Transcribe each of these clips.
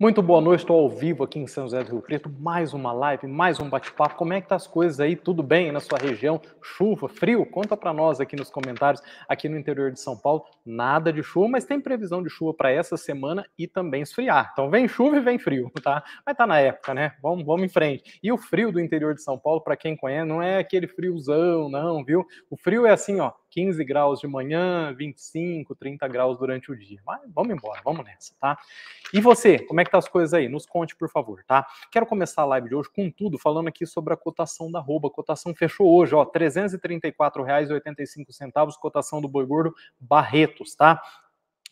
Muito boa noite, estou ao vivo aqui em São José do Rio Preto, mais uma live, mais um bate-papo. Como é que tá as coisas aí? Tudo bem na sua região? Chuva, frio? Conta para nós aqui nos comentários, aqui no interior de São Paulo nada de chuva, mas tem previsão de chuva para essa semana e também esfriar. Então vem chuva e vem frio, tá? Mas tá na época, né? Vamos, vamos em frente. E o frio do interior de São Paulo, para quem conhece, não é aquele friozão, não, viu? O frio é assim, ó, 15 graus de manhã, 25, 30 graus durante o dia. Mas vamos embora, vamos nessa, tá? E você, como é que tá as coisas aí? Nos conte, por favor, tá? Quero começar a live de hoje com tudo, falando aqui sobre a cotação da rouba. A cotação fechou hoje, ó, R$ 334,85, cotação do boi gordo Barreto momentos, tá?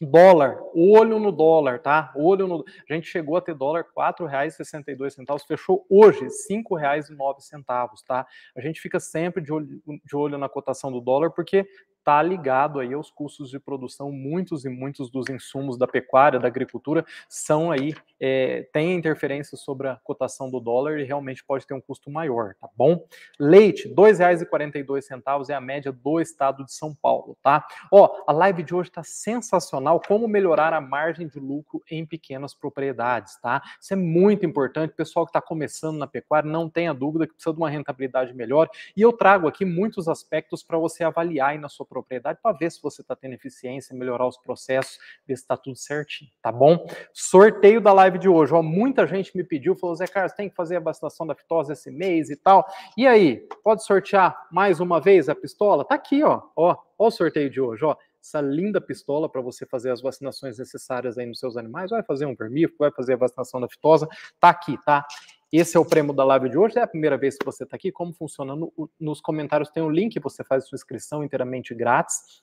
Dólar, olho no dólar, tá? Olho no. A gente chegou a ter dólar R$ 4,62, fechou hoje R$ 5,09, tá? A gente fica sempre de olho, de olho na cotação do dólar, porque está ligado aí aos custos de produção. Muitos e muitos dos insumos da pecuária, da agricultura, são aí, é, tem interferência sobre a cotação do dólar e realmente pode ter um custo maior, tá bom? Leite, R$ 2,42 é a média do estado de São Paulo, tá? Ó, a live de hoje está sensacional, como melhorar a margem de lucro em pequenas propriedades, tá? Isso é muito importante, pessoal que está começando na pecuária, não tenha dúvida que precisa de uma rentabilidade melhor, e eu trago aqui muitos aspectos para você avaliar aí na sua propriedade para ver se você está tendo eficiência, melhorar os processos, ver se está tudo certinho, tá bom? Sorteio da live de hoje. Ó, muita gente me pediu, falou, Zé Carlos, tem que fazer a vacinação da fitose esse mês e tal. E aí, pode sortear mais uma vez a pistola? Tá aqui, ó. Ó, ó o sorteio de hoje, ó essa linda pistola para você fazer as vacinações necessárias aí nos seus animais. Vai fazer um vermífugo, vai fazer a vacinação da fitosa, tá aqui, tá? Esse é o prêmio da live de hoje. É a primeira vez que você está aqui. Como funciona? Nos comentários tem o um link. Você faz sua inscrição inteiramente grátis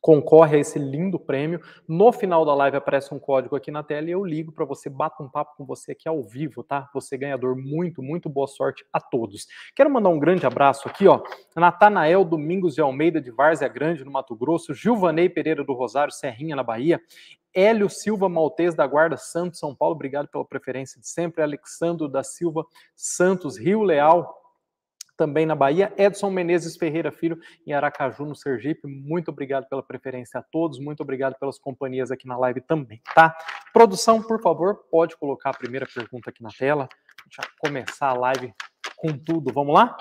concorre a esse lindo prêmio. No final da live aparece um código aqui na tela e eu ligo para você, bato um papo com você aqui ao vivo, tá? Você ganhador, muito, muito boa sorte a todos. Quero mandar um grande abraço aqui, ó. Natanael Domingos de Almeida de Várzea Grande, no Mato Grosso, Gilvanei Pereira do Rosário, Serrinha, na Bahia, Hélio Silva Maltês, da Guarda Santos, São Paulo, obrigado pela preferência de sempre. Alexandro da Silva Santos, Rio Leal, também na Bahia. Edson Menezes Ferreira Filho, em Aracaju, no Sergipe. Muito obrigado pela preferência a todos, muito obrigado pelas companhias aqui na live também, tá? Produção, por favor, pode colocar a primeira pergunta aqui na tela. Deixa eu começar a live com tudo. Vamos lá?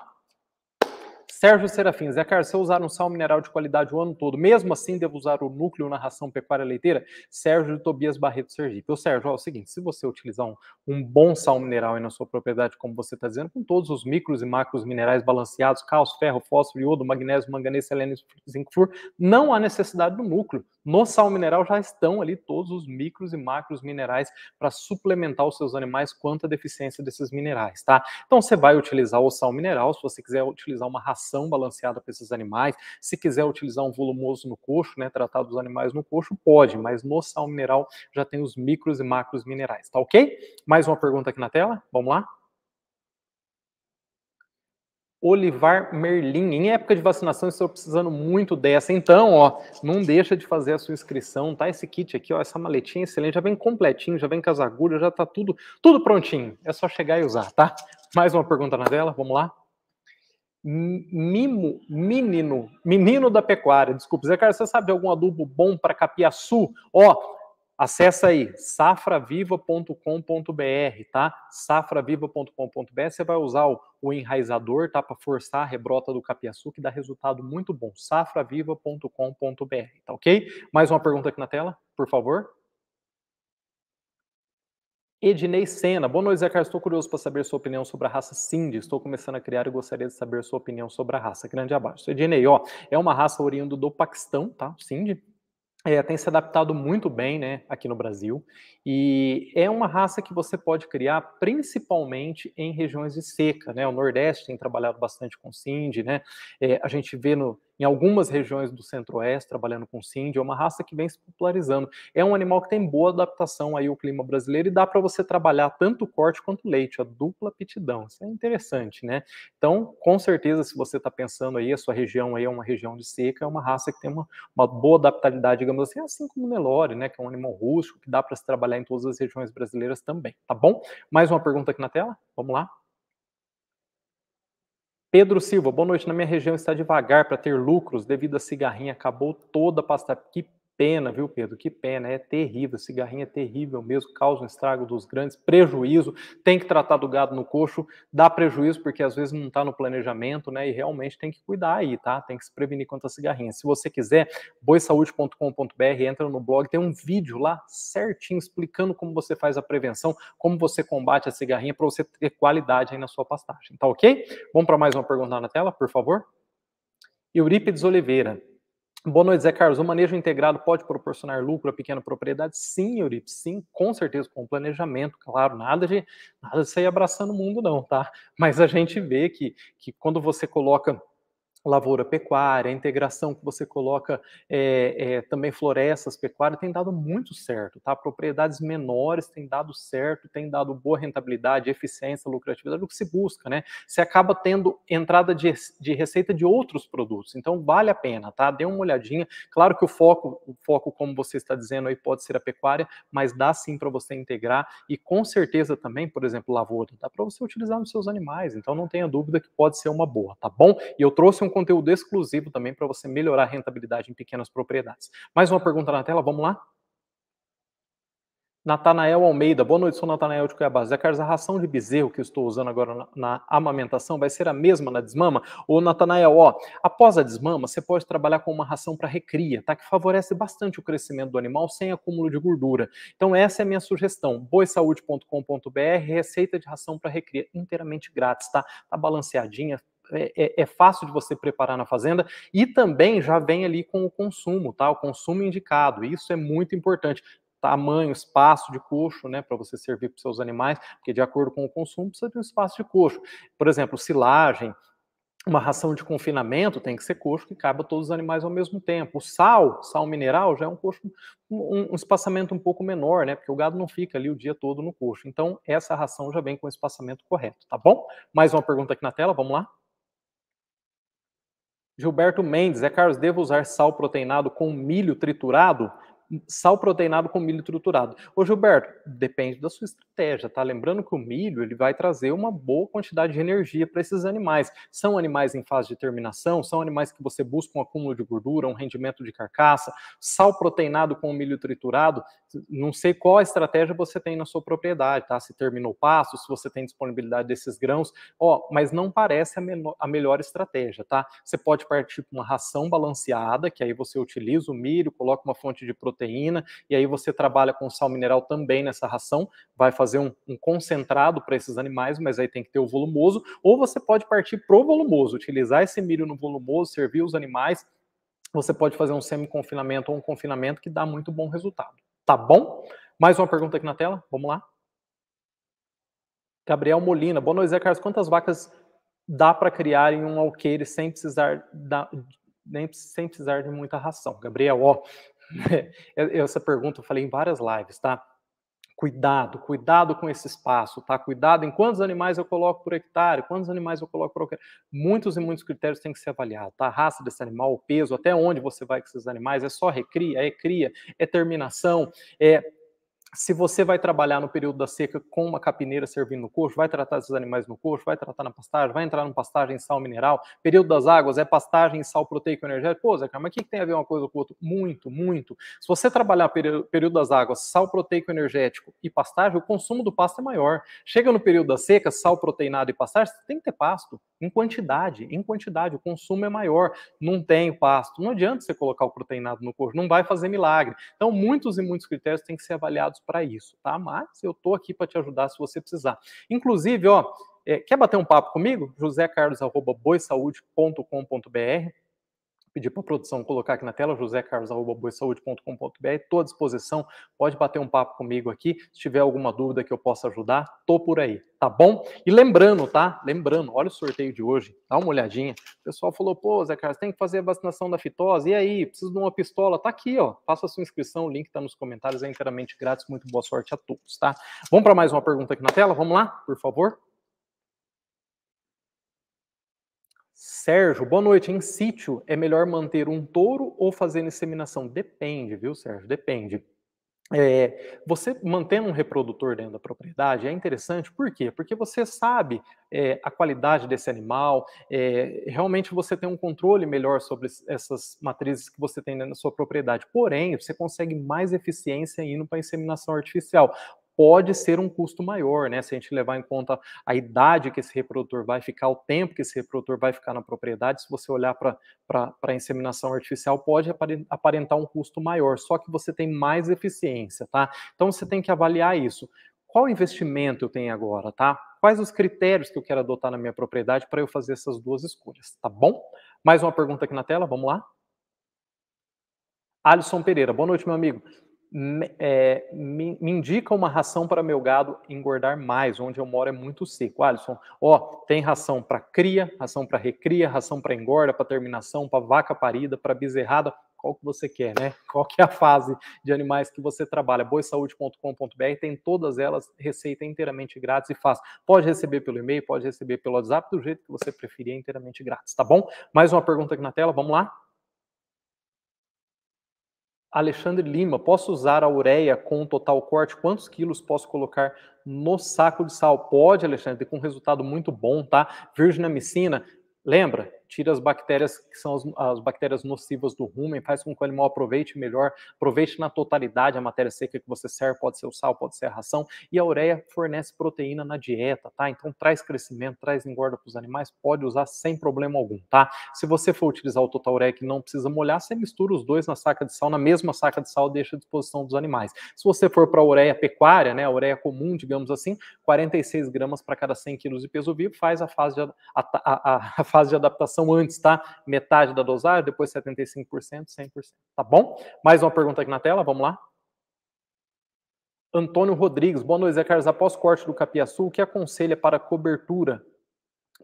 Sérgio Serafim, Zé Carlos, se eu usar um sal mineral de qualidade o ano todo, mesmo assim devo usar o núcleo na ração pecuária leiteira? Sérgio de Tobias Barreto Sergipe. Ô Sérgio, ó, é o seguinte, se você utilizar um, um bom sal mineral aí na sua propriedade, como você está dizendo, com todos os micros e macros minerais balanceados, cálcio, ferro, fósforo, iodo, magnésio, manganês, selênio, zinco, flúor, não há necessidade do núcleo. No sal mineral já estão ali todos os micros e macros minerais para suplementar os seus animais quanto à deficiência desses minerais, tá? Então você vai utilizar o sal mineral, se você quiser utilizar uma ração balanceada para esses animais, se quiser utilizar um volumoso no coxo, né, tratar dos animais no coxo, pode, mas no sal mineral já tem os micros e macros minerais, tá OK? Mais uma pergunta aqui na tela, vamos lá? Olivar Merlin. Em época de vacinação, estou precisando muito dessa. Então, ó, não deixa de fazer a sua inscrição, tá? Esse kit aqui, ó, essa maletinha é excelente, já vem completinho, já vem com as agulhas, já tá tudo, tudo prontinho. É só chegar e usar, tá? Mais uma pergunta na tela, vamos lá. Mimo, menino, menino da pecuária, desculpa. Zé Carlos, você sabe de algum adubo bom para capiaçu? Ó, Acessa aí safraviva.com.br, tá? safraviva.com.br, você vai usar o, o enraizador, tá? Para forçar a rebrota do capiaçu, que dá resultado muito bom. safraviva.com.br, tá ok? Mais uma pergunta aqui na tela, por favor. Ednei Sena, boa noite, Zé Carlos. Estou curioso para saber sua opinião sobre a raça Cindy. Estou começando a criar e gostaria de saber sua opinião sobre a raça. Grande abraço. Ednei, ó, é uma raça oriunda do Paquistão, tá? Cindy, é, tem se adaptado muito bem né, aqui no Brasil. E é uma raça que você pode criar principalmente em regiões de seca. Né? O Nordeste tem trabalhado bastante com Cindy, né? É, a gente vê no, em algumas regiões do centro-oeste, trabalhando com síndio, é uma raça que vem se popularizando. É um animal que tem boa adaptação aí ao clima brasileiro e dá para você trabalhar tanto corte quanto leite, a dupla aptidão. Isso é interessante, né? Então, com certeza, se você está pensando aí, a sua região aí é uma região de seca, é uma raça que tem uma, uma boa adaptabilidade, digamos assim, assim como o Nelore, né? Que é um animal rústico que dá para se trabalhar em todas as regiões brasileiras também, tá bom? Mais uma pergunta aqui na tela, vamos lá. Pedro Silva, boa noite. Na minha região está devagar para ter lucros devido à cigarrinha. Acabou toda a pasta. Que pena, viu, Pedro? Que pena, é terrível, cigarrinha é terrível mesmo, causa um estrago dos grandes, prejuízo, tem que tratar do gado no coxo, dá prejuízo porque às vezes não está no planejamento, né? E realmente tem que cuidar aí, tá? Tem que se prevenir contra a cigarrinha. Se você quiser, boisaúde.com.br, entra no blog, tem um vídeo lá certinho explicando como você faz a prevenção, como você combate a cigarrinha para você ter qualidade aí na sua pastagem, tá ok? Vamos para mais uma pergunta na tela, por favor? Eurípides Oliveira. Boa noite, Zé Carlos. O manejo integrado pode proporcionar lucro a pequena propriedade? Sim, Euripe, sim, com certeza, com planejamento, claro, nada de, nada de sair abraçando o mundo, não, tá? Mas a gente vê que, que quando você coloca lavoura pecuária, a integração que você coloca é, é, também florestas pecuárias tem dado muito certo, tá? Propriedades menores tem dado certo, tem dado boa rentabilidade, eficiência, lucratividade, é o que se busca, né? Você acaba tendo entrada de, de receita de outros produtos, então vale a pena, tá? Dê uma olhadinha. Claro que o foco, o foco como você está dizendo aí pode ser a pecuária, mas dá sim para você integrar e com certeza também, por exemplo, lavoura, dá para você utilizar nos seus animais. Então não tenha dúvida que pode ser uma boa, tá bom? E eu trouxe um conteúdo exclusivo também para você melhorar a rentabilidade em pequenas propriedades. Mais uma pergunta na tela, vamos lá? Natanael Almeida, boa noite, sou Natanael de Cuiabá. Zé Carlos, a ração de bezerro que eu estou usando agora na, na amamentação vai ser a mesma na desmama? Ô, Natanael, ó, após a desmama, você pode trabalhar com uma ração para recria, tá? Que favorece bastante o crescimento do animal sem acúmulo de gordura. Então, essa é a minha sugestão. boisaude.com.br, receita de ração para recria, inteiramente grátis, tá? Tá balanceadinha, é, é, é, fácil de você preparar na fazenda e também já vem ali com o consumo, tá? O consumo indicado. Isso é muito importante. Tamanho, espaço de coxo, né? Para você servir para seus animais, porque de acordo com o consumo precisa de um espaço de coxo. Por exemplo, silagem, uma ração de confinamento tem que ser coxo que caiba todos os animais ao mesmo tempo. O sal, sal mineral, já é um coxo, um, um, espaçamento um pouco menor, né? Porque o gado não fica ali o dia todo no coxo. Então, essa ração já vem com o espaçamento correto, tá bom? Mais uma pergunta aqui na tela, vamos lá? Gilberto Mendes, é Carlos, devo usar sal proteinado com milho triturado? Sal proteinado com milho triturado. Ô Gilberto, depende da sua estratégia, tá? Lembrando que o milho ele vai trazer uma boa quantidade de energia para esses animais. São animais em fase de terminação, são animais que você busca um acúmulo de gordura, um rendimento de carcaça. Sal proteinado com milho triturado não sei qual estratégia você tem na sua propriedade, tá? Se terminou o passo, se você tem disponibilidade desses grãos, ó, mas não parece a, menor, a melhor estratégia, tá? Você pode partir com uma ração balanceada, que aí você utiliza o milho, coloca uma fonte de proteína, e aí você trabalha com sal mineral também nessa ração, vai fazer um, um concentrado para esses animais, mas aí tem que ter o volumoso, ou você pode partir pro volumoso, utilizar esse milho no volumoso, servir os animais, você pode fazer um semi-confinamento ou um confinamento que dá muito bom resultado. Tá bom? Mais uma pergunta aqui na tela, vamos lá. Gabriel Molina, boa noite, Zé Carlos. Quantas vacas dá para criar em um alqueire sem precisar, da, nem, sem precisar de muita ração? Gabriel, ó, essa pergunta eu falei em várias lives, tá? Cuidado, cuidado com esse espaço, tá? Cuidado em quantos animais eu coloco por hectare, quantos animais eu coloco por hectare. Muitos e muitos critérios têm que ser avaliados, tá? A raça desse animal, o peso, até onde você vai com esses animais, é só recria, é cria, é terminação, é se você vai trabalhar no período da seca com uma capineira servindo no coxo, vai tratar esses animais no coxo, vai tratar na pastagem, vai entrar no pastagem em sal mineral, período das águas é pastagem, sal proteico energético. Pô, Zé, mas o que, tem a ver uma coisa com o outro? Muito, muito. Se você trabalhar período das águas, sal proteico energético e pastagem, o consumo do pasto é maior. Chega no período da seca, sal proteinado e pastagem, você tem que ter pasto em quantidade, em quantidade, o consumo é maior. Não tem pasto, não adianta você colocar o proteinado no coxo, não vai fazer milagre. Então, muitos e muitos critérios têm que ser avaliados para isso, tá? Mas eu tô aqui para te ajudar se você precisar. Inclusive, ó, é, quer bater um papo comigo? José josécarlos.boisaude.com.br pedir para a produção colocar aqui na tela, josécarlos.boisaude.com.br, estou à disposição, pode bater um papo comigo aqui, se tiver alguma dúvida que eu possa ajudar, tô por aí, tá bom? E lembrando, tá? Lembrando, olha o sorteio de hoje, dá uma olhadinha, o pessoal falou, pô, Zé Carlos, tem que fazer a vacinação da fitose, e aí, preciso de uma pistola, tá aqui, ó, faça a sua inscrição, o link está nos comentários, é inteiramente grátis, muito boa sorte a todos, tá? Vamos para mais uma pergunta aqui na tela, vamos lá, por favor? Sérgio, boa noite. Em sítio, é melhor manter um touro ou fazer inseminação? Depende, viu, Sérgio? Depende. É, você mantendo um reprodutor dentro da propriedade é interessante, por quê? Porque você sabe é, a qualidade desse animal, é, realmente você tem um controle melhor sobre essas matrizes que você tem dentro da sua propriedade. Porém, você consegue mais eficiência indo para a inseminação artificial pode ser um custo maior, né? Se a gente levar em conta a idade que esse reprodutor vai ficar, o tempo que esse reprodutor vai ficar na propriedade, se você olhar para a inseminação artificial, pode aparentar um custo maior, só que você tem mais eficiência, tá? Então você tem que avaliar isso. Qual investimento eu tenho agora, tá? Quais os critérios que eu quero adotar na minha propriedade para eu fazer essas duas escolhas, tá bom? Mais uma pergunta aqui na tela, vamos lá. Alisson Pereira, boa noite, meu amigo me, é, me, me, indica uma ração para meu gado engordar mais. Onde eu moro é muito seco. Alisson, ó, tem ração para cria, ração para recria, ração para engorda, para terminação, para vaca parida, para bezerrada. Qual que você quer, né? Qual que é a fase de animais que você trabalha? boisaude.com.br tem todas elas, receita inteiramente grátis e fácil. Pode receber pelo e-mail, pode receber pelo WhatsApp, do jeito que você preferir, é inteiramente grátis, tá bom? Mais uma pergunta aqui na tela, vamos lá? Alexandre Lima, posso usar a ureia com total corte? Quantos quilos posso colocar no saco de sal? Pode, Alexandre, com um resultado muito bom, tá? Virginamicina, lembra? tira as bactérias que são as, as bactérias nocivas do rumen, faz com que o animal aproveite melhor, aproveite na totalidade a matéria seca que você serve, pode ser o sal, pode ser a ração, e a ureia fornece proteína na dieta, tá? Então traz crescimento, traz engorda para os animais, pode usar sem problema algum, tá? Se você for utilizar o Total ureia que não precisa molhar, você mistura os dois na saca de sal, na mesma saca de sal, deixa à disposição dos animais. Se você for para a ureia pecuária, né, a ureia comum, digamos assim, 46 gramas para cada 100 quilos de peso vivo, faz a fase de, a, a, a fase de adaptação antes, tá? Metade da dosagem, depois 75%, 100%, tá bom? Mais uma pergunta aqui na tela, vamos lá. Antônio Rodrigues, boa noite, Zé Carlos. Após corte do capiaçu, o que aconselha para cobertura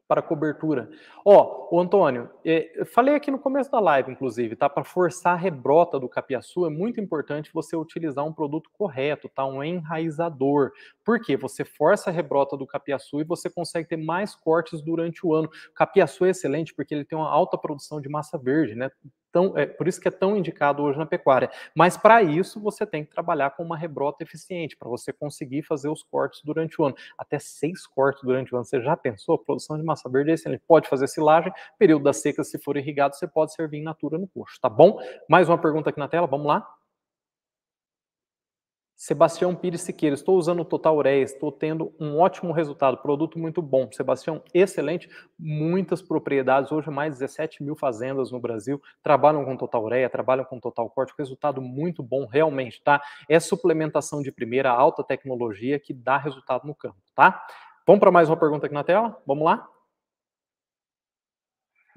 para cobertura. Ó, oh, Antônio, é, falei aqui no começo da live, inclusive, tá? Para forçar a rebrota do capiaçu, é muito importante você utilizar um produto correto, tá? Um enraizador. Por quê? Você força a rebrota do capiaçu e você consegue ter mais cortes durante o ano. O capiaçu é excelente porque ele tem uma alta produção de massa verde, né? Então, é por isso que é tão indicado hoje na pecuária. Mas para isso você tem que trabalhar com uma rebrota eficiente para você conseguir fazer os cortes durante o ano. Até seis cortes durante o ano. Você já pensou? Produção de massa verde, é ele pode fazer silagem, período da seca, se for irrigado, você pode servir em natura no coxo, tá bom? Mais uma pergunta aqui na tela, vamos lá. Sebastião Pires Siqueira, estou usando o Total Ureia, estou tendo um ótimo resultado, produto muito bom. Sebastião, excelente, muitas propriedades, hoje mais de 17 mil fazendas no Brasil trabalham com Total Ureia, trabalham com Total Corte, resultado muito bom realmente, tá? É suplementação de primeira, alta tecnologia que dá resultado no campo, tá? Vamos para mais uma pergunta aqui na tela? Vamos lá?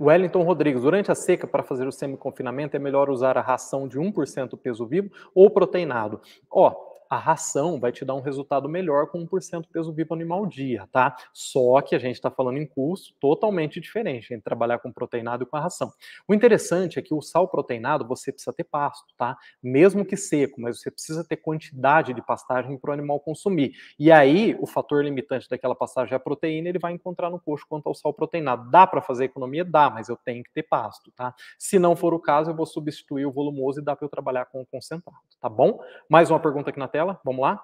Wellington Rodrigues, durante a seca, para fazer o semi-confinamento, é melhor usar a ração de 1% peso vivo ou proteinado? Ó, a ração vai te dar um resultado melhor com 1% peso vivo animal dia, tá? Só que a gente está falando em custo totalmente diferente entre trabalhar com proteinado e com a ração. O interessante é que o sal proteinado você precisa ter pasto, tá? Mesmo que seco, mas você precisa ter quantidade de pastagem para o animal consumir. E aí, o fator limitante daquela pastagem é a proteína, ele vai encontrar no coxo quanto ao sal proteinado. Dá para fazer economia? Dá, mas eu tenho que ter pasto, tá? Se não for o caso, eu vou substituir o volumoso e dá para eu trabalhar com o concentrado, tá bom? Mais uma pergunta aqui na tela tela, vamos lá.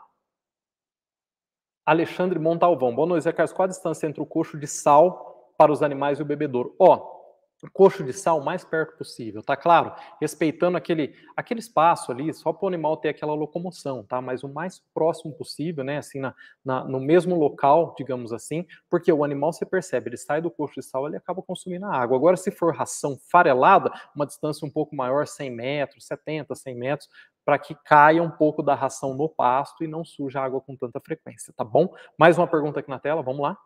Alexandre Montalvão. Boa noite, Zé Carlos. Qual a distância entre o coxo de sal para os animais e o bebedouro? Ó, coxo de sal o mais perto possível, tá claro? Respeitando aquele, aquele espaço ali, só para o animal ter aquela locomoção, tá? Mas o mais próximo possível, né? Assim, na, na, no mesmo local, digamos assim, porque o animal, você percebe, ele sai do coxo de sal, ele acaba consumindo a água. Agora, se for ração farelada, uma distância um pouco maior, 100 metros, 70, 100 metros, para que caia um pouco da ração no pasto e não suja a água com tanta frequência, tá bom? Mais uma pergunta aqui na tela, vamos lá.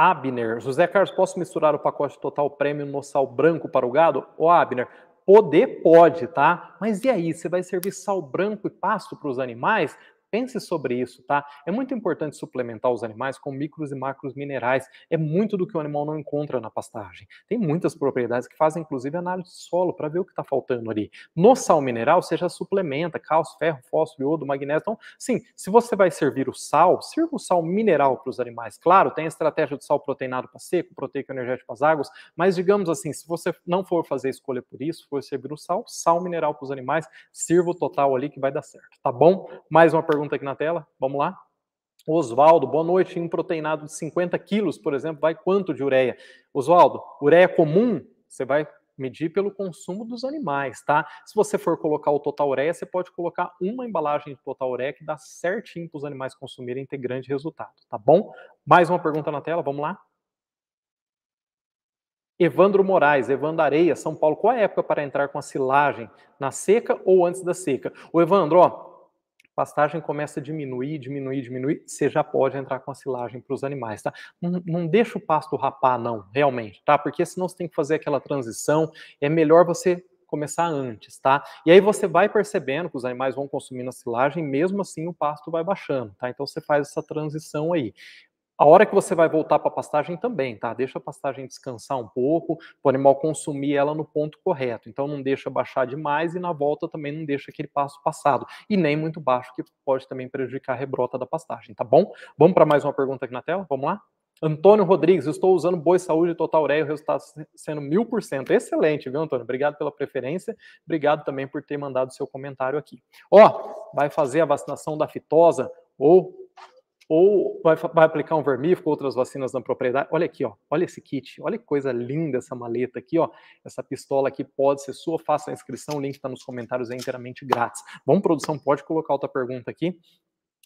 Abner, José Carlos, posso misturar o pacote total prêmio no sal branco para o gado? Ô Abner, poder pode, tá? Mas e aí, você vai servir sal branco e pasto para os animais? Pense sobre isso, tá? É muito importante suplementar os animais com micros e macros minerais. É muito do que o animal não encontra na pastagem. Tem muitas propriedades que fazem, inclusive, análise de solo para ver o que está faltando ali. No sal mineral, você já suplementa cálcio, ferro, fósforo, iodo, magnésio. Então, sim, se você vai servir o sal, sirva o sal mineral para os animais. Claro, tem a estratégia do sal proteinado para seco, proteico energético para as águas, mas digamos assim, se você não for fazer escolha por isso, for servir o sal, sal mineral para os animais, sirva o total ali que vai dar certo, tá bom? Mais uma pergunta pergunta aqui na tela, vamos lá. Oswaldo, boa noite. Em proteinado de 50 quilos, por exemplo, vai quanto de ureia? Oswaldo, ureia é comum, você vai medir pelo consumo dos animais, tá? Se você for colocar o total ureia, você pode colocar uma embalagem de total ureia que dá certinho para os animais consumirem e ter grande resultado, tá bom? Mais uma pergunta na tela, vamos lá. Evandro Moraes, Evandro Areia, São Paulo, qual a época para entrar com a silagem? Na seca ou antes da seca? O Evandro, ó, pastagem começa a diminuir, diminuir, diminuir, você já pode entrar com a silagem para os animais, tá? Não, não, deixa o pasto rapar, não, realmente, tá? Porque senão você tem que fazer aquela transição, é melhor você começar antes, tá? E aí você vai percebendo que os animais vão consumindo a silagem, mesmo assim o pasto vai baixando, tá? Então você faz essa transição aí. A hora que você vai voltar para a pastagem também, tá? Deixa a pastagem descansar um pouco, o animal consumir ela no ponto correto. Então não deixa baixar demais e na volta também não deixa aquele passo passado. E nem muito baixo, que pode também prejudicar a rebrota da pastagem, tá bom? Vamos para mais uma pergunta aqui na tela? Vamos lá? Antônio Rodrigues, estou usando Boi Saúde Total Ureia, o resultado sendo mil por cento. Excelente, viu, Antônio? Obrigado pela preferência, obrigado também por ter mandado seu comentário aqui. Ó, vai fazer a vacinação da fitosa ou ou vai, vai, aplicar um vermífugo, outras vacinas na propriedade. Olha aqui, ó, olha esse kit, olha que coisa linda essa maleta aqui, ó, essa pistola aqui pode ser sua, faça a inscrição, o link está nos comentários, é inteiramente grátis. Vamos, produção, pode colocar outra pergunta aqui.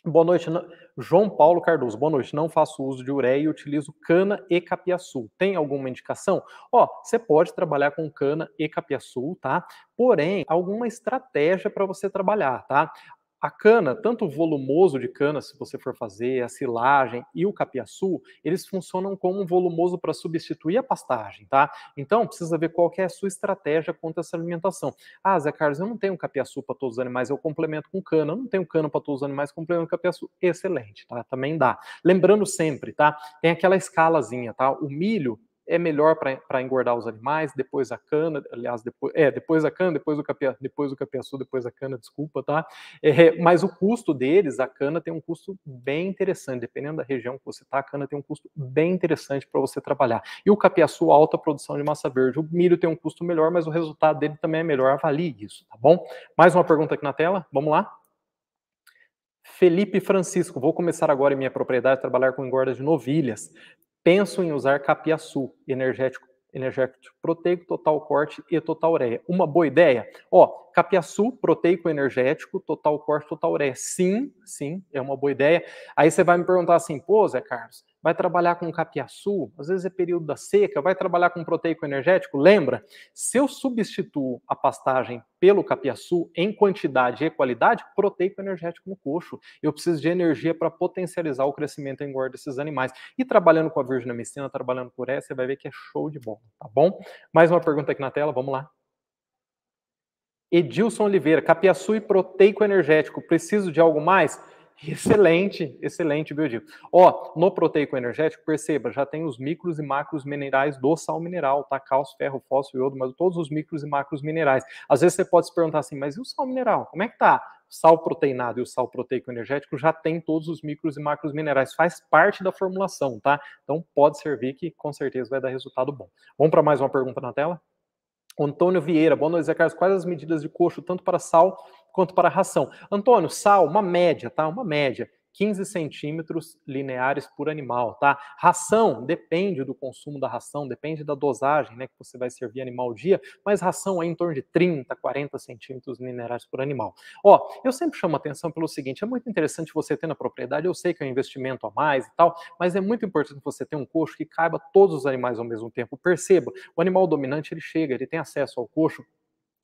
Boa noite, João Paulo Cardoso. Boa noite. Não faço uso de ureia e utilizo cana e capiaçu. Tem alguma indicação? Ó, você pode trabalhar com cana e capiaçu, tá? Porém, alguma estratégia para você trabalhar, tá? A cana, tanto o volumoso de cana, se você for fazer, a silagem e o capiaçu, eles funcionam como um volumoso para substituir a pastagem, tá? Então, precisa ver qual que é a sua estratégia contra essa alimentação. Ah, Zé Carlos, eu não tenho capiaçu para todos os animais, eu complemento com cana. Eu não tenho cana para todos os animais, complemento com capiaçu. Excelente, tá? Também dá. Lembrando sempre, tá? Tem aquela escalazinha, tá? O milho é melhor para engordar os animais, depois a cana, aliás, depois, é, depois a cana, depois o, capia, depois o capiaçu, depois a cana, desculpa, tá? É, é, mas o custo deles, a cana tem um custo bem interessante, dependendo da região que você está, a cana tem um custo bem interessante para você trabalhar. E o capiaçu, alta produção de massa verde. O milho tem um custo melhor, mas o resultado dele também é melhor, avalie isso, tá bom? Mais uma pergunta aqui na tela, vamos lá? Felipe Francisco, vou começar agora em minha propriedade a trabalhar com engorda de novilhas penso em usar capiaçu, energético, energético proteico, total corte e total ureia. Uma boa ideia? Ó, capiaçu, proteico energético, total corte, total ureia. Sim, sim, é uma boa ideia. Aí você vai me perguntar assim, pô, Zé Carlos, vai trabalhar com capiaçu, às vezes é período da seca, vai trabalhar com proteico energético, lembra? Se eu substituo a pastagem pelo capiaçu em quantidade e qualidade, proteico energético no coxo. Eu preciso de energia para potencializar o crescimento e engorda desses animais. E trabalhando com a virginamicina, trabalhando por essa, você vai ver que é show de bola, tá bom? Mais uma pergunta aqui na tela, vamos lá. Edilson Oliveira, capiaçu e proteico energético, preciso de algo mais? Excelente, excelente, biodico. Ó, no proteico energético, perceba, já tem os micros e macros minerais do sal mineral, tá? Cálcio, ferro, fósforo, iodo, mas todos os micros e macros minerais. Às vezes você pode se perguntar assim, mas e o sal mineral? Como é que tá? O sal proteinado e o sal proteico energético já tem todos os micros e macros minerais, faz parte da formulação, tá? Então pode servir que com certeza vai dar resultado bom. Vamos para mais uma pergunta na tela? Antônio Vieira, boa noite, Zé Carlos. Quais as medidas de coxo, tanto para sal quanto para a ração. Antônio, sal, uma média, tá? Uma média. 15 centímetros lineares por animal, tá? Ração depende do consumo da ração, depende da dosagem, né, que você vai servir animal ao dia, mas ração é em torno de 30, 40 centímetros lineares por animal. Ó, eu sempre chamo atenção pelo seguinte, é muito interessante você ter na propriedade, eu sei que é um investimento a mais e tal, mas é muito importante você ter um coxo que caiba todos os animais ao mesmo tempo. Perceba, o animal dominante ele chega, ele tem acesso ao coxo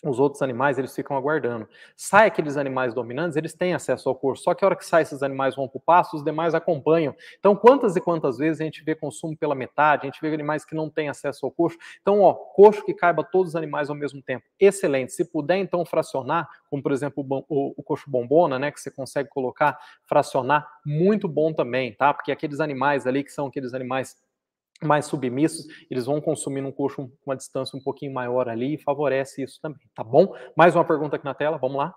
os outros animais eles ficam aguardando. Sai aqueles animais dominantes, eles têm acesso ao curso, só que a hora que sai esses animais vão para o pasto, os demais acompanham. Então, quantas e quantas vezes a gente vê consumo pela metade, a gente vê animais que não têm acesso ao coxo. Então, ó, coxo que caiba todos os animais ao mesmo tempo. Excelente. Se puder, então, fracionar, como por exemplo o, o, o coxo bombona, né, que você consegue colocar, fracionar, muito bom também, tá? Porque aqueles animais ali que são aqueles animais mais submissos, eles vão consumir um coxo uma distância um pouquinho maior ali e favorece isso também, tá bom? Mais uma pergunta aqui na tela, vamos lá.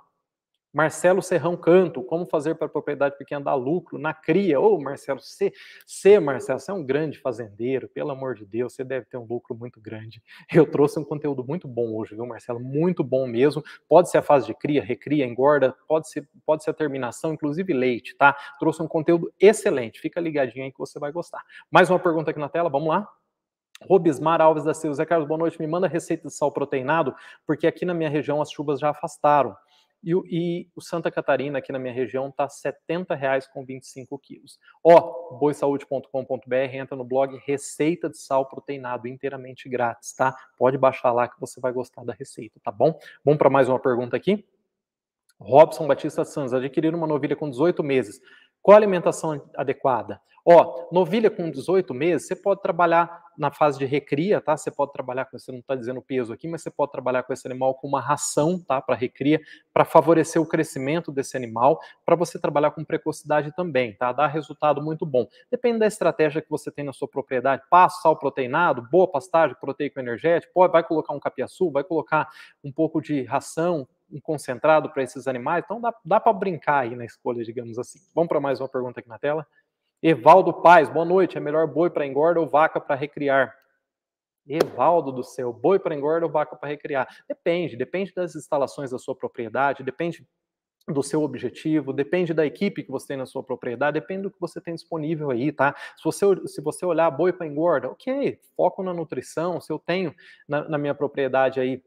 Marcelo Serrão Canto, como fazer para a propriedade pequena dar lucro na cria? Ô, oh, Marcelo, você, você, Marcelo, você é um grande fazendeiro, pelo amor de Deus, você deve ter um lucro muito grande. Eu trouxe um conteúdo muito bom hoje, viu, Marcelo? Muito bom mesmo. Pode ser a fase de cria, recria, engorda, pode ser, pode ser a terminação, inclusive leite, tá? Trouxe um conteúdo excelente. Fica ligadinho aí que você vai gostar. Mais uma pergunta aqui na tela, vamos lá? Robismar Alves da Silva, Zé Carlos, boa noite. Me manda receita de sal proteinado, porque aqui na minha região as chuvas já afastaram. E o, e o, Santa Catarina, aqui na minha região, está R$ 70,00 com 25 quilos. Ó, boisaude.com.br, entra no blog Receita de Sal Proteinado, inteiramente grátis, tá? Pode baixar lá que você vai gostar da receita, tá bom? Vamos para mais uma pergunta aqui. Robson Batista Santos, adquirir uma novilha com 18 meses qual a alimentação adequada? Ó, novilha com 18 meses, você pode trabalhar na fase de recria, tá? Você pode trabalhar com, você não está dizendo peso aqui, mas você pode trabalhar com esse animal com uma ração, tá? Para recria, para favorecer o crescimento desse animal, para você trabalhar com precocidade também, tá? Dá resultado muito bom. Depende da estratégia que você tem na sua propriedade, Passo sal proteinado, boa pastagem, proteico energético, pode, vai colocar um capiaçu, vai colocar um pouco de ração, um concentrado para esses animais. Então dá, dá para brincar aí na escolha, digamos assim. Vamos para mais uma pergunta aqui na tela. Evaldo Paz, boa noite. É melhor boi para engorda ou vaca para recriar? Evaldo do céu, boi para engorda ou vaca para recriar? Depende, depende das instalações da sua propriedade, depende do seu objetivo, depende da equipe que você tem na sua propriedade, depende do que você tem disponível aí, tá? Se você, se você olhar boi para engorda, ok, foco na nutrição, se eu tenho na, na minha propriedade aí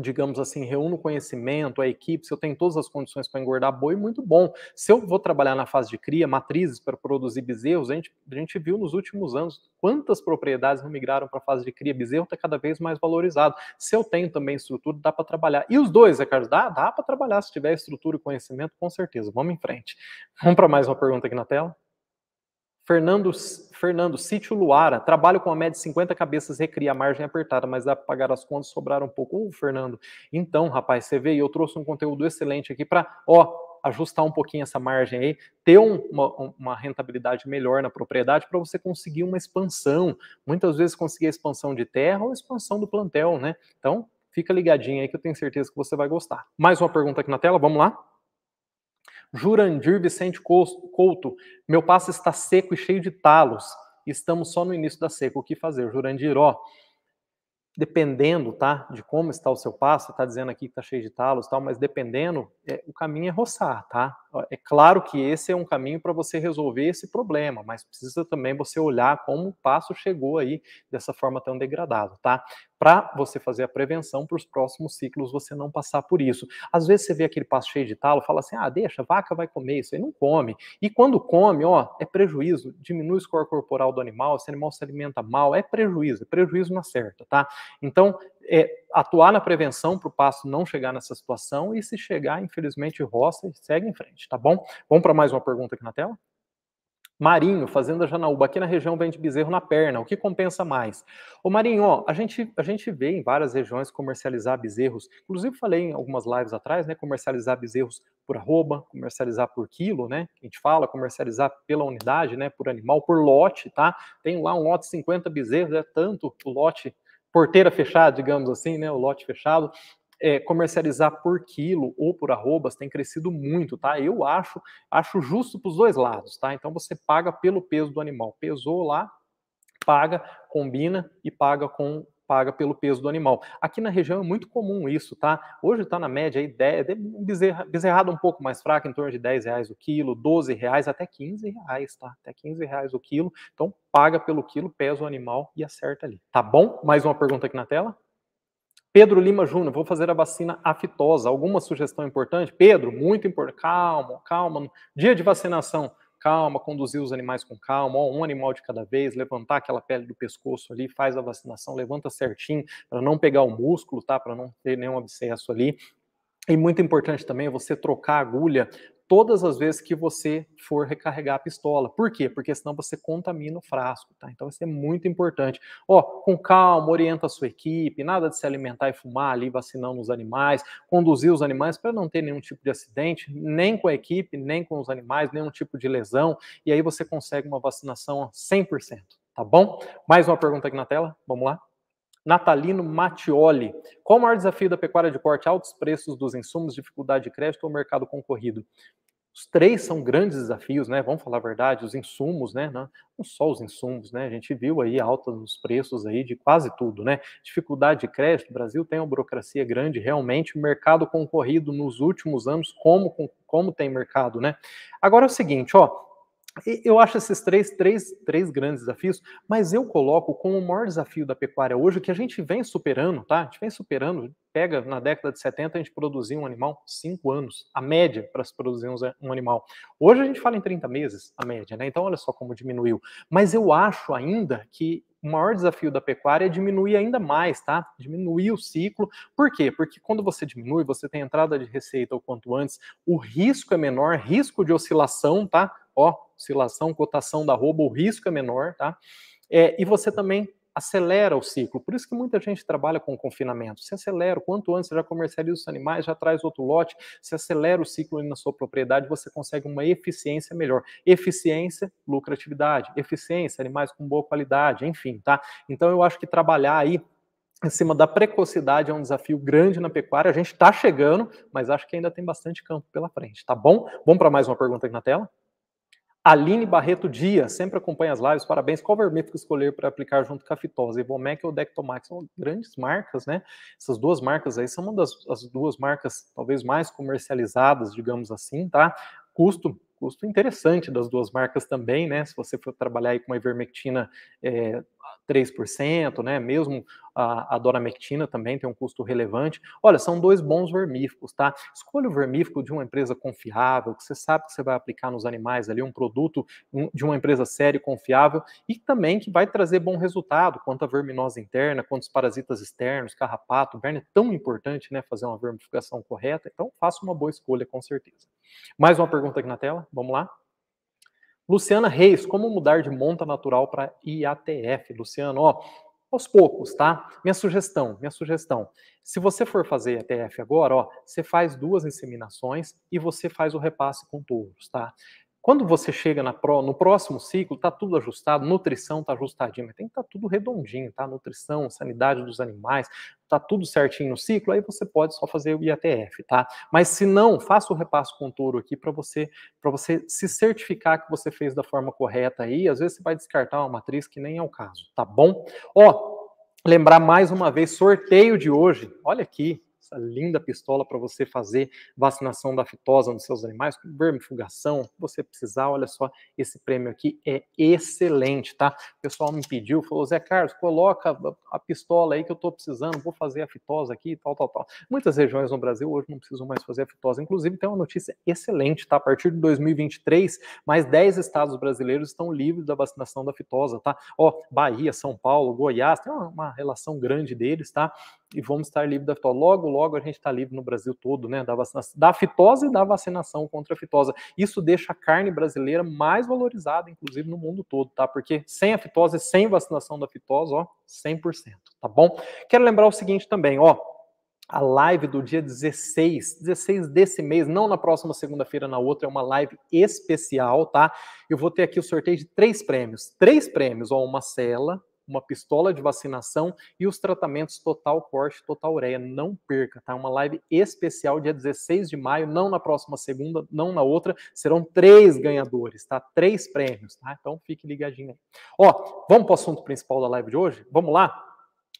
digamos assim, reúno conhecimento, a equipe, se eu tenho todas as condições para engordar boi, muito bom. Se eu vou trabalhar na fase de cria, matrizes para produzir bezerros, a gente, a gente viu nos últimos anos quantas propriedades não migraram para a fase de cria. Bezerro está cada vez mais valorizado. Se eu tenho também estrutura, dá para trabalhar. E os dois, é Carlos? Dá, dá para trabalhar se tiver estrutura e conhecimento, com certeza. Vamos em frente. Vamos para mais uma pergunta aqui na tela. Fernando, Fernando, sítio Luara, trabalho com a média de 50 cabeças, recria a margem apertada, mas dá para pagar as contas, sobraram um pouco. Ô, Fernando, então, rapaz, você veio, eu trouxe um conteúdo excelente aqui para, ó, ajustar um pouquinho essa margem aí, ter uma, uma rentabilidade melhor na propriedade para você conseguir uma expansão. Muitas vezes conseguir a expansão de terra ou expansão do plantel, né? Então, fica ligadinho aí que eu tenho certeza que você vai gostar. Mais uma pergunta aqui na tela, vamos lá? Jurandir Vicente Couto, meu passo está seco e cheio de talos. Estamos só no início da seca. O que fazer? Jurandir, ó, dependendo, tá, de como está o seu passo, tá dizendo aqui que tá cheio de talos, tal, mas dependendo, é, o caminho é roçar, tá? é claro que esse é um caminho para você resolver esse problema, mas precisa também você olhar como o passo chegou aí dessa forma tão degradada, tá? Para você fazer a prevenção para os próximos ciclos você não passar por isso. Às vezes você vê aquele passo cheio de talo, fala assim: ah, deixa, vaca vai comer, isso aí não come. E quando come, ó, é prejuízo, diminui o score corporal do animal, esse animal se alimenta mal, é prejuízo, é prejuízo na certa, tá? Então, é, atuar na prevenção para o pasto não chegar nessa situação e se chegar, infelizmente, roça e segue em frente, tá bom? Vamos para mais uma pergunta aqui na tela? Marinho, Fazenda Janaúba, aqui na região vende bezerro na perna, o que compensa mais? Ô Marinho, ó, a, gente, a gente vê em várias regiões comercializar bezerros, inclusive falei em algumas lives atrás, né, comercializar bezerros por arroba, comercializar por quilo, né, a gente fala, comercializar pela unidade, né, por animal, por lote, tá? Tem lá um lote de 50 bezerros, é tanto o lote porteira fechada, digamos assim, né, o lote fechado, é, comercializar por quilo ou por arrobas tem crescido muito, tá? Eu acho, acho justo para os dois lados, tá? Então você paga pelo peso do animal, pesou lá, paga, combina e paga com paga pelo peso do animal. Aqui na região é muito comum isso, tá? Hoje está na média aí 10, bezerrada um pouco mais fraca, em torno de 10 reais o quilo, 12 reais, até 15 reais, tá? Até 15 reais o quilo. Então, paga pelo quilo, pesa o animal e acerta ali. Tá bom? Mais uma pergunta aqui na tela. Pedro Lima Júnior, vou fazer a vacina aftosa. Alguma sugestão importante? Pedro, muito importante. Calma, calma. Dia de vacinação calma, conduzir os animais com calma, ó, um animal de cada vez, levantar aquela pele do pescoço ali, faz a vacinação, levanta certinho para não pegar o músculo, tá? Para não ter nenhum abscesso ali. E muito importante também é você trocar a agulha todas as vezes que você for recarregar a pistola. Por quê? Porque senão você contamina o frasco, tá? Então isso é muito importante. Ó, com calma, orienta a sua equipe, nada de se alimentar e fumar ali, vacinando os animais, conduzir os animais para não ter nenhum tipo de acidente, nem com a equipe, nem com os animais, nenhum tipo de lesão, e aí você consegue uma vacinação 100%, tá bom? Mais uma pergunta aqui na tela, vamos lá. Natalino Mattioli. Qual o maior desafio da pecuária de corte? Altos preços dos insumos, dificuldade de crédito ou mercado concorrido? Os três são grandes desafios, né? Vamos falar a verdade, os insumos, né? Não só os insumos, né? A gente viu aí alta nos preços aí de quase tudo, né? Dificuldade de crédito, o Brasil tem uma burocracia grande, realmente, mercado concorrido nos últimos anos, como, como tem mercado, né? Agora é o seguinte, ó, eu acho esses três, três, três grandes desafios, mas eu coloco como o maior desafio da pecuária hoje, que a gente vem superando, tá? A gente vem superando, pega na década de 70, a gente produzia um animal cinco anos, a média para se produzir um animal. Hoje a gente fala em 30 meses, a média, né? Então olha só como diminuiu. Mas eu acho ainda que o maior desafio da pecuária é diminuir ainda mais, tá? Diminuir o ciclo. Por quê? Porque quando você diminui, você tem entrada de receita o quanto antes, o risco é menor, risco de oscilação, tá? ó, oscilação, cotação da roubo, o risco é menor, tá? É, e você também acelera o ciclo. Por isso que muita gente trabalha com confinamento. Se acelera, quanto antes você já comercializa os animais, já traz outro lote, se acelera o ciclo na sua propriedade, você consegue uma eficiência melhor. Eficiência, lucratividade. Eficiência, animais com boa qualidade, enfim, tá? Então eu acho que trabalhar aí em cima da precocidade é um desafio grande na pecuária. A gente está chegando, mas acho que ainda tem bastante campo pela frente, tá bom? Vamos para mais uma pergunta aqui na tela? Aline Barreto Dias, sempre acompanha as lives, parabéns. Qual vermífugo escolher para aplicar junto com a fitose? Evomec ou Dectomax? São grandes marcas, né? Essas duas marcas aí são uma das duas marcas talvez mais comercializadas, digamos assim, tá? Custo custo interessante das duas marcas também, né? Se você for trabalhar aí com uma ivermectina é, 3%, né? Mesmo a, a doramectina também tem um custo relevante. Olha, são dois bons vermíficos, tá? Escolha o vermífico de uma empresa confiável, que você sabe que você vai aplicar nos animais ali, um produto de uma empresa séria e confiável e também que vai trazer bom resultado, quanto a verminose interna, quantos parasitas externos, carrapato, verme, é tão importante, né? Fazer uma vermificação correta. Então, faça uma boa escolha, com certeza. Mais uma pergunta aqui na tela, vamos lá. Luciana Reis, como mudar de monta natural para IATF? Luciana, ó, aos poucos, tá? Minha sugestão, minha sugestão. Se você for fazer IATF agora, ó, você faz duas inseminações e você faz o repasse com touros, tá? Quando você chega pro, no próximo ciclo, está tudo ajustado, nutrição está ajustadinha, mas tem que estar tá tudo redondinho, tá? Nutrição, sanidade dos animais, está tudo certinho no ciclo, aí você pode só fazer o IATF, tá? Mas se não, faça o repasso com touro aqui para você para você se certificar que você fez da forma correta aí. Às vezes você vai descartar uma matriz que nem é o caso, tá bom? Ó, lembrar mais uma vez, sorteio de hoje, olha aqui, essa linda pistola para você fazer vacinação da fitosa nos seus animais, vermifugação, você precisar, olha só, esse prêmio aqui é excelente, tá? O pessoal me pediu, falou, Zé Carlos, coloca a pistola aí que eu estou precisando, vou fazer a fitosa aqui e tal, tal, tal. Muitas regiões no Brasil hoje não precisam mais fazer a fitosa, inclusive tem uma notícia excelente, tá? A partir de 2023, mais 10 estados brasileiros estão livres da vacinação da fitosa, tá? Ó, Bahia, São Paulo, Goiás, tem uma, uma relação grande deles, tá? e vamos estar livre da fitose. Logo, logo a gente está livre no Brasil todo, né? Da, vacinação, da fitose e da vacinação contra a fitose. Isso deixa a carne brasileira mais valorizada, inclusive no mundo todo, tá? Porque sem a fitose, sem vacinação da fitose, ó, 100%, tá bom? Quero lembrar o seguinte também, ó. A live do dia 16, 16 desse mês, não na próxima segunda-feira, na outra, é uma live especial, tá? Eu vou ter aqui o sorteio de três prêmios. Três prêmios, ó, uma cela, uma pistola de vacinação e os tratamentos total corte, total ureia. Não perca, tá? Uma live especial dia 16 de maio, não na próxima segunda, não na outra. Serão três ganhadores, tá? Três prêmios, tá? Então fique ligadinho aí. Ó, vamos para o assunto principal da live de hoje? Vamos lá?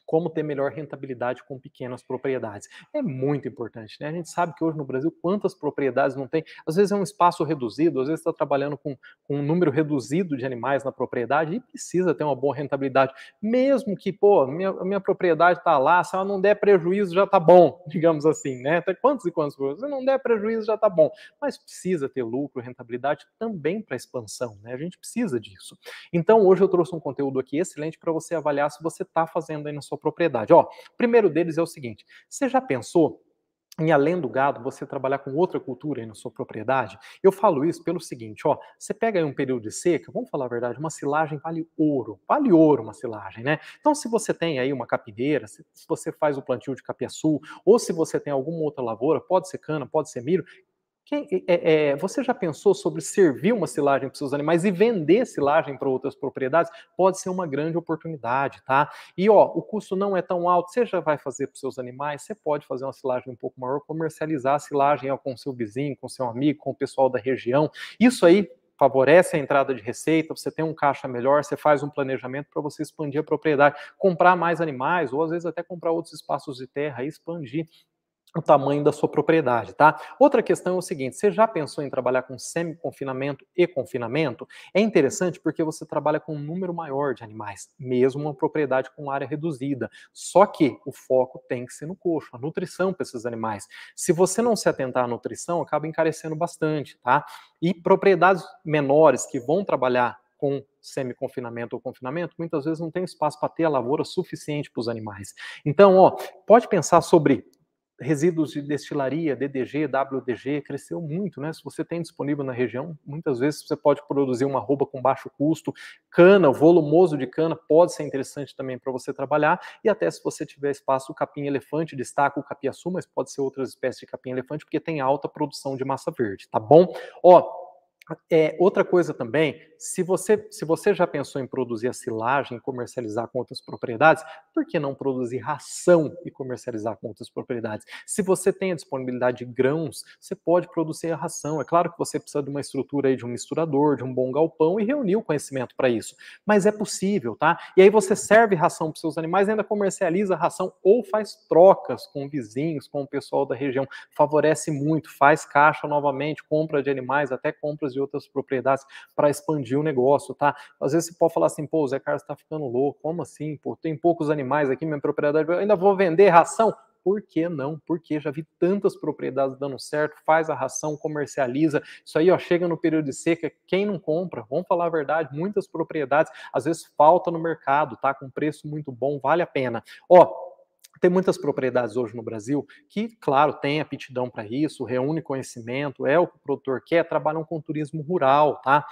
como ter melhor rentabilidade com pequenas propriedades. É muito importante, né? A gente sabe que hoje no Brasil quantas propriedades não tem, às vezes é um espaço reduzido, às vezes está trabalhando com, com, um número reduzido de animais na propriedade e precisa ter uma boa rentabilidade, mesmo que, pô, minha, minha propriedade está lá, se ela não der prejuízo já tá bom, digamos assim, né? Até quantos e quantos, se não der prejuízo já tá bom, mas precisa ter lucro, rentabilidade também para expansão, né? A gente precisa disso. Então, hoje eu trouxe um conteúdo aqui excelente para você avaliar se você está fazendo aí na sua sua propriedade. Ó, o primeiro deles é o seguinte: você já pensou em além do gado, você trabalhar com outra cultura aí na sua propriedade. Eu falo isso pelo seguinte, ó, você pega aí um período de seca, vamos falar a verdade, uma silagem vale ouro, vale ouro uma silagem, né? Então, se você tem aí uma capideira, se, se você faz o plantio de capiaçu, ou se você tem alguma outra lavoura, pode ser cana, pode ser milho, quem, é, é, você já pensou sobre servir uma silagem para seus animais e vender silagem para outras propriedades? Pode ser uma grande oportunidade, tá? E ó, o custo não é tão alto, você já vai fazer para seus animais, você pode fazer uma silagem um pouco maior, comercializar a silagem ó, com seu vizinho, com seu amigo, com o pessoal da região. Isso aí favorece a entrada de receita, você tem um caixa melhor, você faz um planejamento para você expandir a propriedade, comprar mais animais, ou às vezes até comprar outros espaços de terra e expandir o tamanho da sua propriedade, tá? Outra questão é o seguinte: você já pensou em trabalhar com semi-confinamento e confinamento? É interessante porque você trabalha com um número maior de animais, mesmo uma propriedade com área reduzida. Só que o foco tem que ser no coxo, a nutrição para esses animais. Se você não se atentar à nutrição, acaba encarecendo bastante, tá? E propriedades menores que vão trabalhar com semi-confinamento ou confinamento, muitas vezes não tem espaço para ter a lavoura suficiente para os animais. Então, ó, pode pensar sobre resíduos de destilaria, DDG, WDG, cresceu muito, né? Se você tem disponível na região, muitas vezes você pode produzir uma roupa com baixo custo. Cana, volumoso de cana, pode ser interessante também para você trabalhar. E até se você tiver espaço, capim-elefante, destaca o capiaçu, mas pode ser outras espécies de capim-elefante, porque tem alta produção de massa verde, tá bom? Ó, é, outra coisa também, se você, se você já pensou em produzir a silagem e comercializar com outras propriedades, por que não produzir ração e comercializar com outras propriedades? Se você tem a disponibilidade de grãos, você pode produzir a ração. É claro que você precisa de uma estrutura aí, de um misturador, de um bom galpão e reunir o conhecimento para isso. Mas é possível, tá? E aí você serve ração para seus animais, ainda comercializa a ração ou faz trocas com vizinhos, com o pessoal da região. Favorece muito, faz caixa novamente, compra de animais, até compras de e outras propriedades para expandir o negócio, tá? Às vezes você pode falar assim, pô, o Zé Carlos está ficando louco, como assim? Pô, tem poucos animais aqui, minha propriedade, eu ainda vou vender ração? por que não? Porque já vi tantas propriedades dando certo, faz a ração, comercializa. Isso aí, ó, chega no período de seca, quem não compra? Vamos falar a verdade, muitas propriedades às vezes falta no mercado, tá com preço muito bom, vale a pena. Ó, tem muitas propriedades hoje no Brasil que, claro, têm aptidão para isso, reúne conhecimento, é o que o produtor quer, trabalham com turismo rural, tá?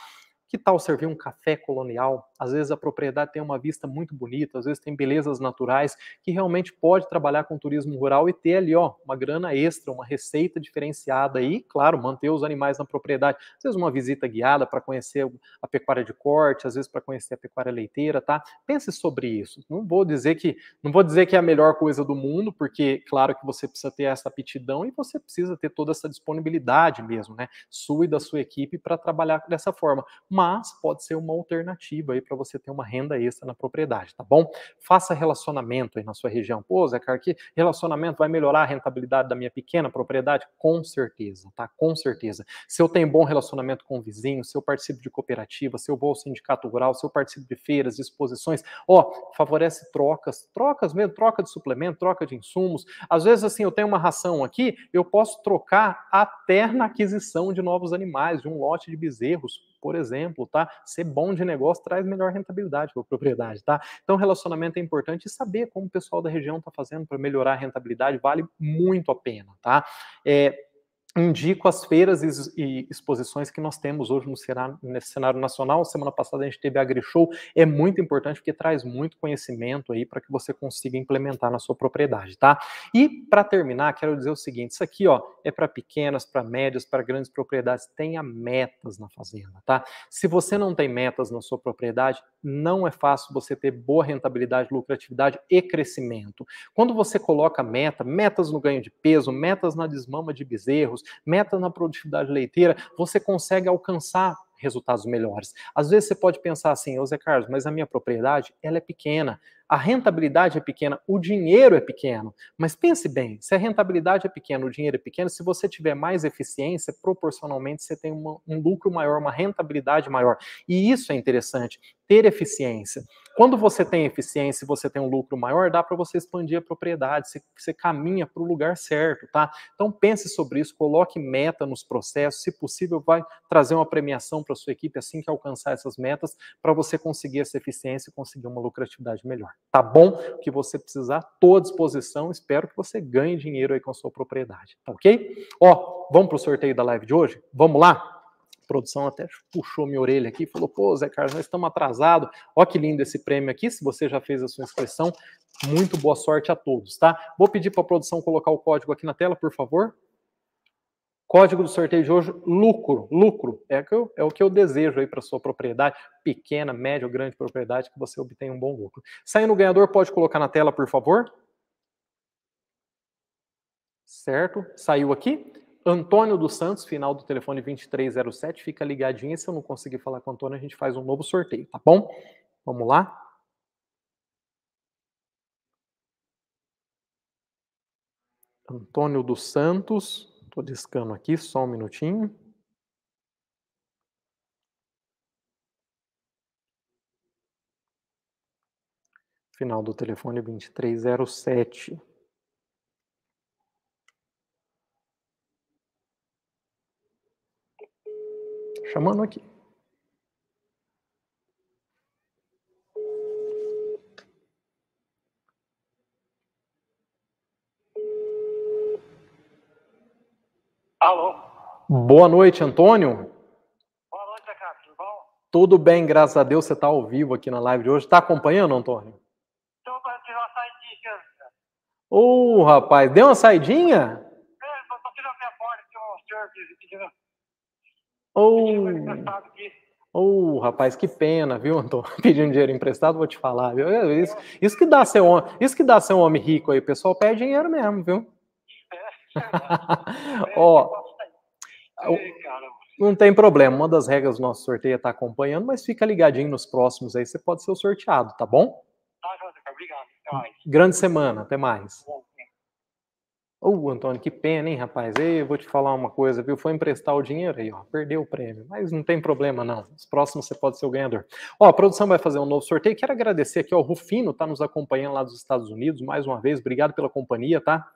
Que tal servir um café colonial às vezes a propriedade tem uma vista muito bonita, às vezes tem belezas naturais, que realmente pode trabalhar com turismo rural e ter ali, ó, uma grana extra, uma receita diferenciada aí, claro, manter os animais na propriedade. Às vezes uma visita guiada para conhecer a pecuária de corte, às vezes para conhecer a pecuária leiteira, tá? Pense sobre isso. Não vou dizer que não vou dizer que é a melhor coisa do mundo, porque claro que você precisa ter essa aptidão e você precisa ter toda essa disponibilidade mesmo, né? Sua e da sua equipe para trabalhar dessa forma, mas pode ser uma alternativa aí para para você ter uma renda extra na propriedade, tá bom? Faça relacionamento aí na sua região. Pô, Zé que relacionamento vai melhorar a rentabilidade da minha pequena propriedade? Com certeza, tá? Com certeza. Se eu tenho bom relacionamento com o vizinho, se eu participo de cooperativa, se eu vou ao sindicato rural, se eu participo de feiras, de exposições, ó, favorece trocas, trocas mesmo, troca de suplemento, troca de insumos. Às vezes, assim, eu tenho uma ração aqui, eu posso trocar até na aquisição de novos animais, de um lote de bezerros por exemplo, tá? Ser bom de negócio traz melhor rentabilidade para a propriedade, tá? Então, relacionamento é importante e saber como o pessoal da região está fazendo para melhorar a rentabilidade vale muito a pena, tá? É, indico as feiras e exposições que nós temos hoje no cenário, nacional. Semana passada a gente teve a AgriShow, é muito importante porque traz muito conhecimento aí para que você consiga implementar na sua propriedade, tá? E para terminar, quero dizer o seguinte, isso aqui, ó, é para pequenas, para médias, para grandes propriedades, tenha metas na fazenda, tá? Se você não tem metas na sua propriedade, não é fácil você ter boa rentabilidade, lucratividade e crescimento. Quando você coloca meta, metas no ganho de peso, metas na desmama de bezerros, meta na produtividade leiteira, você consegue alcançar resultados melhores. Às vezes você pode pensar assim, ô Zé Carlos, mas a minha propriedade, ela é pequena a rentabilidade é pequena, o dinheiro é pequeno. Mas pense bem: se a rentabilidade é pequena, o dinheiro é pequeno, se você tiver mais eficiência, proporcionalmente você tem uma, um lucro maior, uma rentabilidade maior. E isso é interessante, ter eficiência. Quando você tem eficiência e você tem um lucro maior, dá para você expandir a propriedade, você, você caminha para o lugar certo, tá? Então pense sobre isso, coloque meta nos processos, se possível, vai trazer uma premiação para sua equipe assim que alcançar essas metas, para você conseguir essa eficiência e conseguir uma lucratividade melhor tá bom? O que você precisar, estou à disposição. Espero que você ganhe dinheiro aí com a sua propriedade, tá ok? Ó, vamos para o sorteio da live de hoje? Vamos lá? A produção até puxou minha orelha aqui, falou: pô, Zé Carlos, nós estamos atrasados. Ó, que lindo esse prêmio aqui. Se você já fez a sua inscrição, muito boa sorte a todos, tá? Vou pedir para a produção colocar o código aqui na tela, por favor. Código do sorteio de hoje, lucro. Lucro é, que eu, é o que eu desejo aí para sua propriedade, pequena, média ou grande propriedade, que você obtenha um bom lucro. Saindo o ganhador, pode colocar na tela, por favor. Certo? Saiu aqui. Antônio dos Santos, final do telefone 2307. Fica ligadinho. Se eu não conseguir falar com o Antônio, a gente faz um novo sorteio, tá bom? Vamos lá. Antônio dos Santos. Estou discando aqui, só um minutinho. Final do telefone 2307. Chamando aqui. Alô? Boa noite, Antônio. Boa noite, Ricardo. Tudo bom? Tudo bem, graças a Deus. Você está ao vivo aqui na live de hoje. Está acompanhando, Antônio? Estou para tirar uma saidinha. Ô, oh, rapaz, deu uma saidinha? É Estou tirando minha porta que o senhor pedindo. Ô, oh. oh, rapaz, que pena, viu, Antônio? Pedindo dinheiro emprestado, vou te falar. Viu? Isso, isso, que dá ser um, isso que dá ser um homem rico aí, o pessoal pede dinheiro mesmo, viu? É, ó, não tem problema. Uma das regras do nosso sorteio é estar tá acompanhando, mas fica ligadinho nos próximos aí, você pode ser o sorteado, tá bom? Tá, obrigado. Até mais. Grande semana, até mais. Ô, oh, Antônio, que pena, hein, rapaz? Ei, eu vou te falar uma coisa, viu? Foi emprestar o dinheiro aí, ó, perdeu o prêmio. Mas não tem problema, não. Os próximos você pode ser o ganhador. Ó, a produção vai fazer um novo sorteio. Quero agradecer aqui, ao Rufino, tá nos acompanhando lá dos Estados Unidos, mais uma vez. Obrigado pela companhia, tá?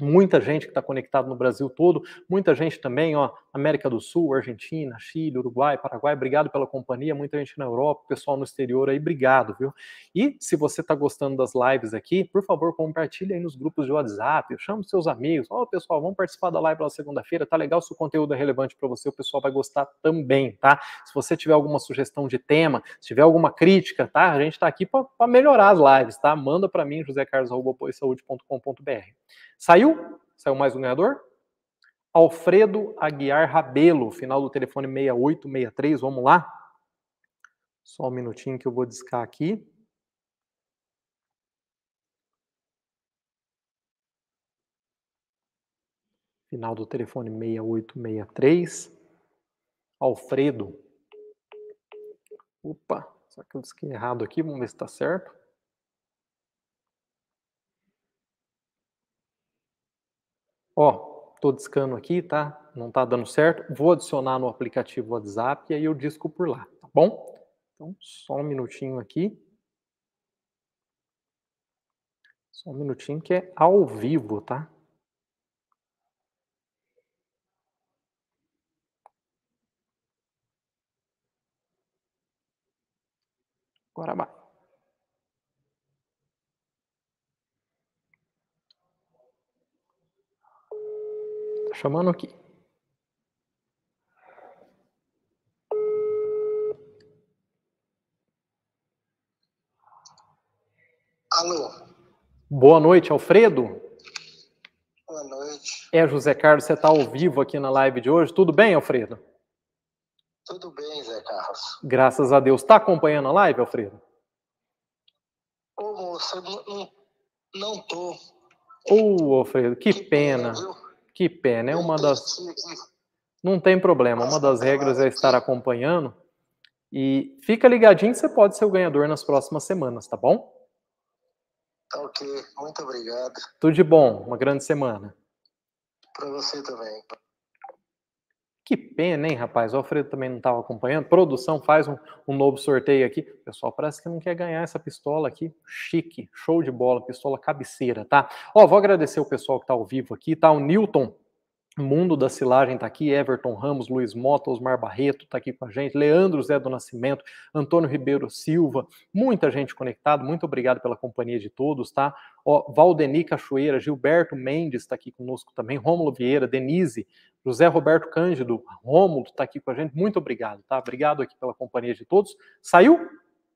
muita gente que está conectado no Brasil todo, muita gente também, ó, América do Sul, Argentina, Chile, Uruguai, Paraguai, obrigado pela companhia, muita gente na Europa, pessoal no exterior aí, obrigado, viu? E se você está gostando das lives aqui, por favor, compartilhe aí nos grupos de WhatsApp, chama os seus amigos, ó, oh, pessoal, vamos participar da live na segunda-feira, tá legal, se o conteúdo é relevante para você, o pessoal vai gostar também, tá? Se você tiver alguma sugestão de tema, se tiver alguma crítica, tá? A gente está aqui para melhorar as lives, tá? Manda para mim, josécarlos.com.br. Saiu? Saiu mais um ganhador? Alfredo Aguiar Rabelo, final do telefone 6863, vamos lá? Só um minutinho que eu vou discar aqui. Final do telefone 6863. Alfredo. Opa, só que eu disquei errado aqui, vamos ver se está certo. Ó, estou discando aqui, tá? Não está dando certo. Vou adicionar no aplicativo WhatsApp e aí eu disco por lá, tá bom? Então, só um minutinho aqui. Só um minutinho que é ao vivo, tá? Agora vai. chamando aqui. Alô. Boa noite, Alfredo. Boa noite. É, José Carlos, você está ao vivo aqui na live de hoje. Tudo bem, Alfredo? Tudo bem, Zé Carlos. Graças a Deus. Está acompanhando a live, Alfredo? Ô, moça, não, não tô. Ô, Alfredo, que, que pena. pena que pena, é uma das. Não tem problema, uma das regras é estar acompanhando. E fica ligadinho que você pode ser o ganhador nas próximas semanas, tá bom? Tá ok, muito obrigado. Tudo de bom, uma grande semana. Para você também. Que pena, hein, rapaz? O Alfredo também não estava acompanhando. Produção faz um, um, novo sorteio aqui. Pessoal, parece que não quer ganhar essa pistola aqui. Chique, show de bola, pistola cabeceira, tá? Ó, vou agradecer o pessoal que está ao vivo aqui, tá? O Newton Mundo da Silagem está aqui, Everton Ramos, Luiz Mota, Osmar Barreto está aqui com a gente, Leandro Zé do Nascimento, Antônio Ribeiro Silva, muita gente conectada, muito obrigado pela companhia de todos, tá? Ó, Valdeni Cachoeira, Gilberto Mendes está aqui conosco também, Rômulo Vieira, Denise, José Roberto Cândido, Rômulo está aqui com a gente, muito obrigado, tá? Obrigado aqui pela companhia de todos. Saiu?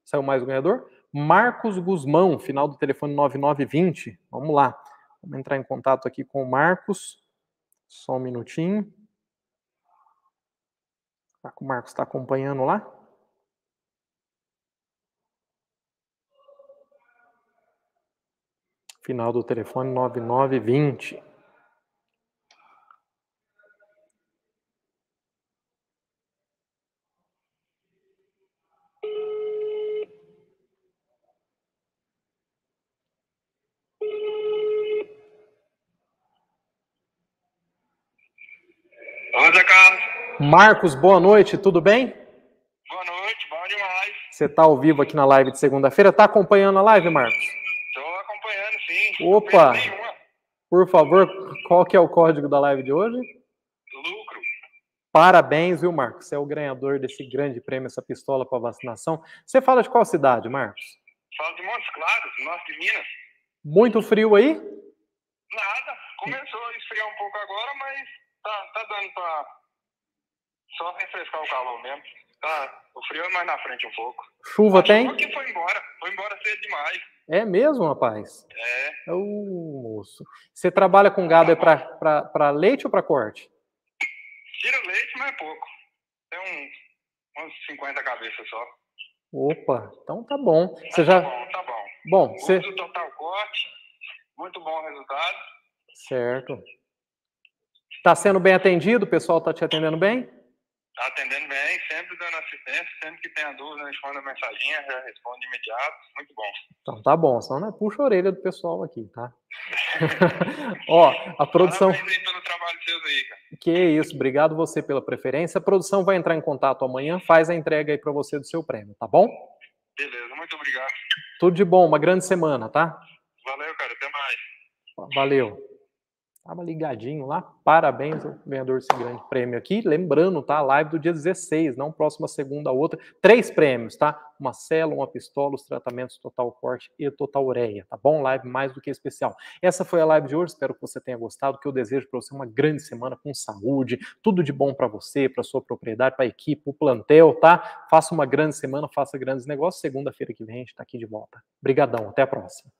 Saiu mais o ganhador? Marcos Guzmão, final do telefone 9920, vamos lá. Vamos entrar em contato aqui com o Marcos. Só um minutinho. Tá o Marcos está acompanhando lá? Final do telefone 9920. Marcos, boa noite, tudo bem? Boa noite, bom demais. Você está ao vivo aqui na live de segunda-feira. Está acompanhando a live, Marcos? Estou acompanhando, sim. Opa! Por favor, qual que é o código da live de hoje? Lucro. Parabéns, viu, Marcos? Você é o ganhador desse grande prêmio, essa pistola para vacinação. Você fala de qual cidade, Marcos? Falo de Montes Claros, norte de Minas. Muito frio aí? Nada. Começou a esfriar um pouco agora, mas tá, tá dando para só refrescar o calor mesmo. Ah, o frio é mais na frente um pouco. Chuva a tem? Chuva que foi embora. Foi embora cedo demais. É mesmo, rapaz? É. É o moço. Você trabalha com gado é para leite ou para corte? Tira leite, mas é pouco. Tem um, uns 50 cabeças só. Opa, então tá bom. Você já... Tá bom, tá bom. Bom, você... total corte, muito bom resultado. Certo. Tá sendo bem atendido? O pessoal tá te atendendo bem? Tá atendendo bem, sempre dando assistência, sempre que tem a dúvida, a mensagem, já responde imediato, muito bom. Então tá bom, só não é puxa a orelha do pessoal aqui, tá? Ó, a produção. Parabéns aí pelo trabalho seu aí, cara. Que isso, obrigado você pela preferência. A produção vai entrar em contato amanhã, faz a entrega aí para você do seu prêmio, tá bom? Beleza, muito obrigado. Tudo de bom, uma grande semana, tá? Valeu, cara, até mais. Valeu. Estava ligadinho lá. Parabéns ao ganhador desse grande prêmio aqui. Lembrando, tá? live do dia 16, não próxima segunda, outra. Três prêmios, tá? Uma célula, uma pistola, os tratamentos total corte e total ureia, tá bom? Live mais do que especial. Essa foi a live de hoje. Espero que você tenha gostado. Que eu desejo para você uma grande semana com saúde, tudo de bom para você, para sua propriedade, para a equipe, o plantel, tá? Faça uma grande semana, faça grandes negócios. Segunda-feira que vem a gente está aqui de volta. Obrigadão, até a próxima.